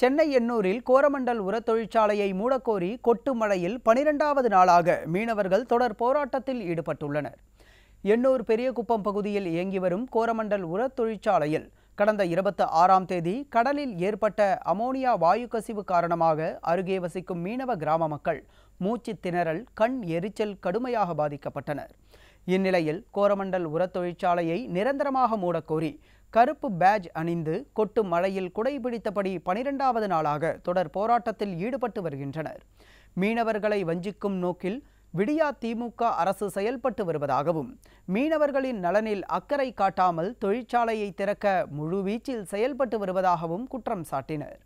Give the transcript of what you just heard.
சென்னை எண்ணூரில் கோரமண்டல் உரத் தொழிற்சாலையை மூடக்கோரி கொட்டு பனிரெண்டாவது நாளாக மீனவர்கள் தொடர் போராட்டத்தில் ஈடுபட்டுள்ளனர் எண்ணூர் பெரியகுப்பம் பகுதியில் இயங்கி வரும் கோரமண்டல் உர தொழிற்சாலையில் கடந்த இருபத்தி ஆறாம் தேதி கடலில் ஏற்பட்ட அமோனியா வாயு கசிவு காரணமாக அருகே வசிக்கும் மீனவ கிராம மக்கள் மூச்சு திணறல் கண் எரிச்சல் கடுமையாக பாதிக்கப்பட்டனர் இந்நிலையில் கோரமண்டல் உரத் தொழிற்சாலையை நிரந்தரமாக மூடக்கோரி கருப்பு பேட்ஜ் அணிந்து கொட்டு மழையில் குடைபிடித்தபடி பனிரெண்டாவது நாளாக தொடர் போராட்டத்தில் ஈடுபட்டு வருகின்றனர் மீனவர்களை வஞ்சிக்கும் நோக்கில் விடியா திமுக அரசு செயல்பட்டு வருவதாகவும் மீனவர்களின் நலனில் அக்கறை காட்டாமல் தொழிற்சாலையை திறக்க முழுவீச்சில் செயல்பட்டு வருவதாகவும் குற்றம் சாட்டினர்